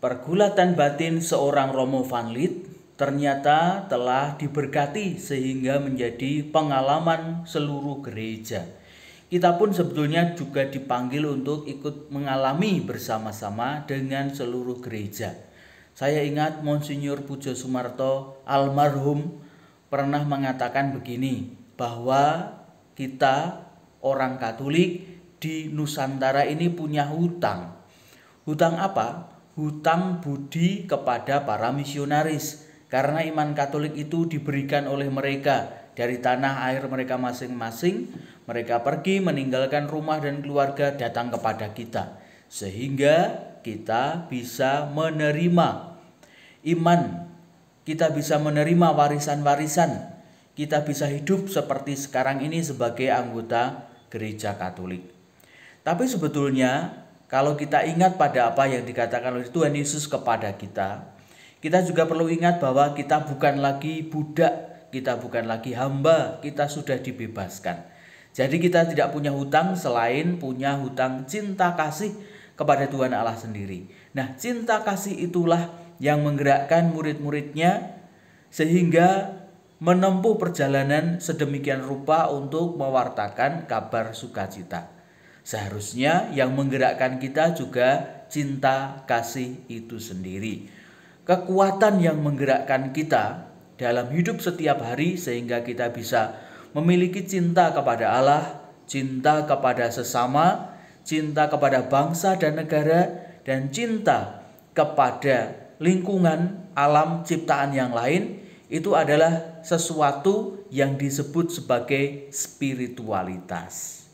Pergulatan batin seorang Romo Van Lid ternyata telah diberkati sehingga menjadi pengalaman seluruh gereja. Kita pun sebetulnya juga dipanggil untuk ikut mengalami bersama-sama dengan seluruh gereja. Saya ingat Monsinyur Pujo Sumarto almarhum pernah mengatakan begini bahwa kita orang Katolik di Nusantara ini punya hutang. Hutang apa? hutang budi kepada para misionaris karena iman Katolik itu diberikan oleh mereka dari tanah air mereka masing-masing mereka pergi meninggalkan rumah dan keluarga datang kepada kita sehingga kita bisa menerima iman kita bisa menerima warisan-warisan kita bisa hidup seperti sekarang ini sebagai anggota gereja Katolik. Tapi sebetulnya kalau kita ingat pada apa yang dikatakan oleh Tuhan Yesus kepada kita, kita juga perlu ingat bahwa kita bukan lagi budak, kita bukan lagi hamba, kita sudah dibebaskan. Jadi kita tidak punya hutang selain punya hutang cinta kasih kepada Tuhan Allah sendiri. Nah, cinta kasih itulah yang menggerakkan murid-muridnya sehingga menempuh perjalanan sedemikian rupa untuk mewartakan kabar sukacita. Seharusnya yang menggerakkan kita juga cinta kasih itu sendiri. Kekuatan yang menggerakkan kita dalam hidup setiap hari sehingga kita bisa memiliki cinta kepada Allah, cinta kepada sesama, cinta kepada bangsa dan negara, dan cinta kepada lingkungan alam ciptaan yang lain itu adalah sesuatu yang disebut sebagai spiritualitas.